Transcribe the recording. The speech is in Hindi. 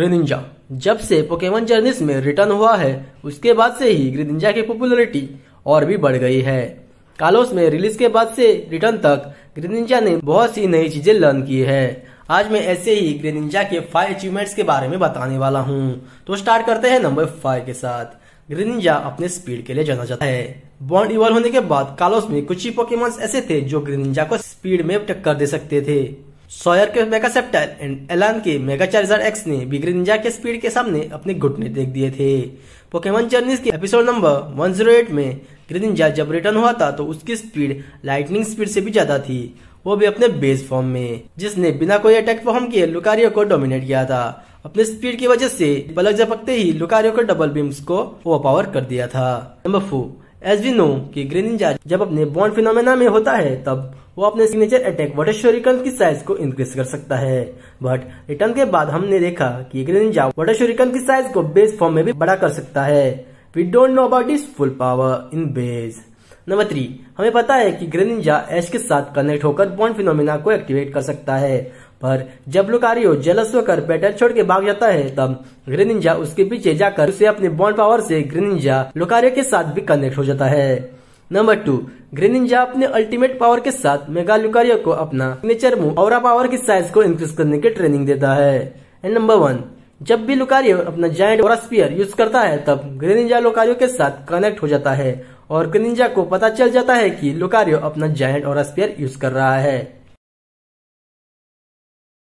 ग्रेनिंजा जब से पोकेमन जर्नीस में रिटर्न हुआ है उसके बाद से ही ग्रेनिंजा की पॉपुलरिटी और भी बढ़ गई है कालोस में रिलीज के बाद से रिटर्न तक ग्रेनिंजा ने बहुत सी नई चीजें लर्न की है आज मैं ऐसे ही ग्रेनिंजा के फाइव अचीवमेंट्स के बारे में बताने वाला हूँ तो स्टार्ट करते हैं नंबर फाइव के साथ ग्रेनिंजा अपने स्पीड के लिए जाना जाता है बॉन्ड इवॉल्व होने के बाद कालोस में कुछ ही पोकेमॉन्स ऐसे थे जो ग्रेनिंजा को स्पीड में टक्कर दे सकते थे सॉयर के मेगा सेप्टाइल एंड एलान के मेगा चार्जर एक्स ने बिग्रिंजा के स्पीड के सामने अपने घुटने देख दिए थे पोकेमन जर्नीस के एपिसोड नंबर 108 में ग्रिंजा जब रिटर्न हुआ था तो उसकी स्पीड लाइटनिंग स्पीड से भी ज्यादा थी वो भी अपने बेस फॉर्म में जिसने बिना कोई अटैक परफॉर्म किए लुकारियो को डोमिनेट किया था अपने स्पीड की वजह से पलक झपकते ही लुकारियो के डबल बीम्स को ओवर पावर कर दिया था number four as we know की ग्रिनिंजा जब अपने बॉन्ड फिनोमेना में होता है तब वो अपने सिग्नेचर अटैक वाटर शोरिकल की साइज को इंक्रीज कर सकता है बट रिटर्न के बाद हमने देखा कि ग्रेंजा वाटर शोरिकल की साइज को बेस फॉर्म में भी बड़ा कर सकता है we don't know about his full power in base number three हमें पता है कि ग्रेनिंजा एश के साथ कनेक्ट होकर बॉन्ड फिनोमिना को एक्टिवेट कर सकता है पर जब लोकारियो जलस होकर पैटर्न छोड़ के भाग जाता है तब ग्रेनिंजा उसके पीछे जाकर उसे अपने बॉन्ड पावर से ग्रेनिंजा लोकारियो के साथ भी कनेक्ट हो जाता है नंबर टू ग्रेनिंजा अपने अल्टीमेट पावर के साथ मेगा लुकारियो को अपना नेचर मूव और पावर की साइज को इंक्रीज करने की ट्रेनिंग देता है एंड नंबर वन जब भी लुकारियो अपना जायंट और स्पीयर यूज करता है तब ग्रेनिंजा लुकारियो के साथ कनेक्ट हो जाता है और ग्रेनिंजा को पता चल जाता है की लुकारियो अपना जायंट और स्पीयर यूज कर रहा है